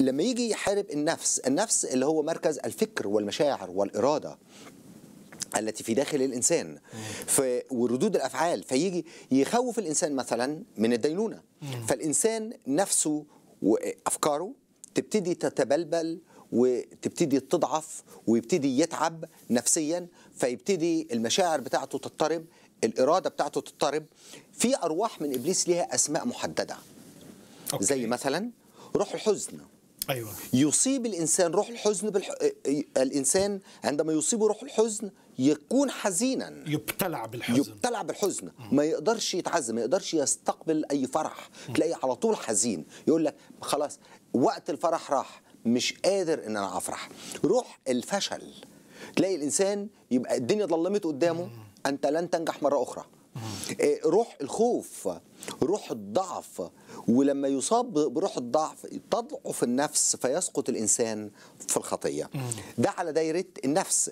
لما يجي يحارب النفس النفس اللي هو مركز الفكر والمشاعر والإرادة التي في داخل الانسان ف... وردود الافعال فيجي يخوف الانسان مثلا من الدينونه فالانسان نفسه وافكاره تبتدي تتبلبل وتبتدي تضعف ويبتدي يتعب نفسيا فيبتدي المشاعر بتاعته تضطرب الاراده بتاعته تضطرب في ارواح من ابليس ليها اسماء محدده أوكي. زي مثلا روح الحزن أيوة. يصيب الإنسان روح الحزن بالح... آه، الإنسان عندما يصيبه روح الحزن يكون حزينا يبتلع بالحزن يبتلع بالحزن ما يقدرش يتعزم ما يقدرش يستقبل أي فرح تلاقيه على طول حزين يقول لك خلاص وقت الفرح راح مش قادر إن أنا أفرح روح الفشل تلاقي الإنسان يبقى الدنيا ظلمت قدامه أنت لن تنجح مرة أخرى إيه، روح الخوف روح الضعف ولما يصاب بروح الضعف تضعف النفس فيسقط الانسان في الخطيه ده على دايره النفس